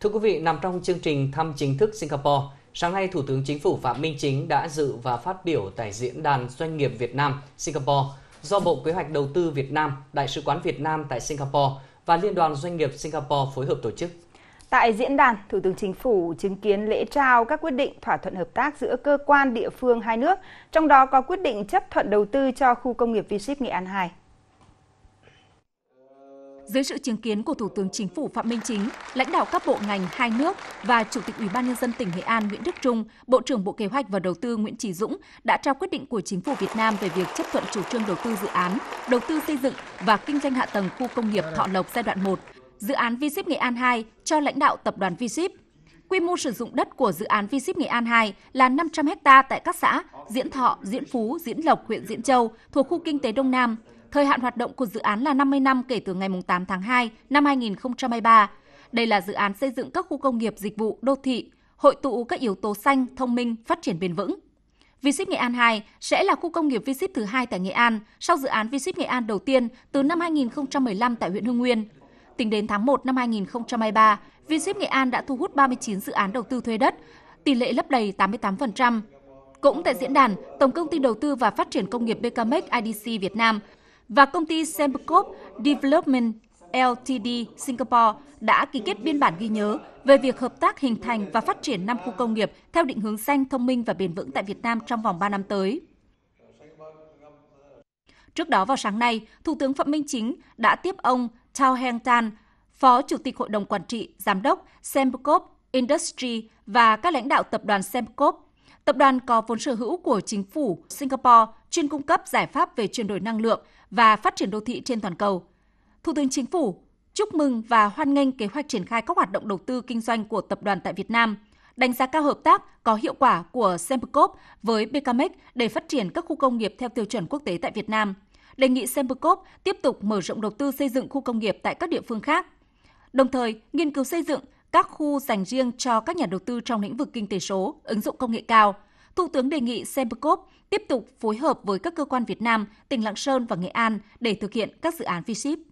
Thưa quý vị, nằm trong chương trình thăm chính thức Singapore, sáng nay Thủ tướng Chính phủ Phạm Minh Chính đã dự và phát biểu tại diễn đàn doanh nghiệp Việt Nam Singapore do Bộ Kế hoạch Đầu tư Việt Nam, Đại sứ quán Việt Nam tại Singapore và Liên đoàn Doanh nghiệp Singapore phối hợp tổ chức. Tại diễn đàn, Thủ tướng Chính phủ chứng kiến lễ trao các quyết định thỏa thuận hợp tác giữa cơ quan địa phương hai nước, trong đó có quyết định chấp thuận đầu tư cho khu công nghiệp V-Ship Nghệ An 2. Dưới sự chứng kiến của Thủ tướng Chính phủ Phạm Minh Chính, lãnh đạo các bộ ngành hai nước và Chủ tịch Ủy ban nhân dân tỉnh Nghệ An Nguyễn Đức Trung, Bộ trưởng Bộ Kế hoạch và Đầu tư Nguyễn Chí Dũng đã trao quyết định của Chính phủ Việt Nam về việc chấp thuận chủ trương đầu tư dự án, đầu tư xây dựng và kinh doanh hạ tầng khu công nghiệp Thọ Lộc giai đoạn 1, dự án Vship Nghệ An 2 cho lãnh đạo tập đoàn Vship. Quy mô sử dụng đất của dự án Vship Nghệ An 2 là 500 ha tại các xã Diễn Thọ, Diễn Phú, Diễn Lộc, huyện Diễn Châu thuộc khu kinh tế Đông Nam, Thời hạn hoạt động của dự án là 50 năm kể từ ngày 8 tháng 2 năm 2023. Đây là dự án xây dựng các khu công nghiệp dịch vụ đô thị, hội tụ các yếu tố xanh, thông minh, phát triển bền vững. Vship Nghệ An 2 sẽ là khu công nghiệp Vship thứ hai tại Nghệ An sau dự án Vship Nghệ An đầu tiên từ năm 2015 tại huyện Hưng Nguyên. Tính đến tháng 1 năm 2023, Vship Nghệ An đã thu hút 39 dự án đầu tư thuê đất, tỷ lệ lấp đầy 88%. Cũng tại diễn đàn, Tổng công ty Đầu tư và Phát triển Công nghiệp BKMX IDC Việt Nam và công ty Sembcorp Development LTD Singapore đã ký kết biên bản ghi nhớ về việc hợp tác hình thành và phát triển năm khu công nghiệp theo định hướng xanh, thông minh và bền vững tại Việt Nam trong vòng 3 năm tới. Trước đó vào sáng nay, Thủ tướng Phạm Minh Chính đã tiếp ông Thao Heng Tan, Phó Chủ tịch Hội đồng Quản trị, Giám đốc Sembcorp Industry và các lãnh đạo tập đoàn Sembcorp Tập đoàn có vốn sở hữu của chính phủ Singapore chuyên cung cấp giải pháp về chuyển đổi năng lượng và phát triển đô thị trên toàn cầu. Thủ tướng Chính phủ chúc mừng và hoan nghênh kế hoạch triển khai các hoạt động đầu tư kinh doanh của tập đoàn tại Việt Nam, đánh giá cao hợp tác có hiệu quả của Sempecop với Becamec để phát triển các khu công nghiệp theo tiêu chuẩn quốc tế tại Việt Nam. Đề nghị Sempecop tiếp tục mở rộng đầu tư xây dựng khu công nghiệp tại các địa phương khác. Đồng thời, nghiên cứu xây dựng các khu dành riêng cho các nhà đầu tư trong lĩnh vực kinh tế số, ứng dụng công nghệ cao. Thủ tướng đề nghị Sembcorp tiếp tục phối hợp với các cơ quan Việt Nam, tỉnh Lạng Sơn và Nghệ An để thực hiện các dự án ship.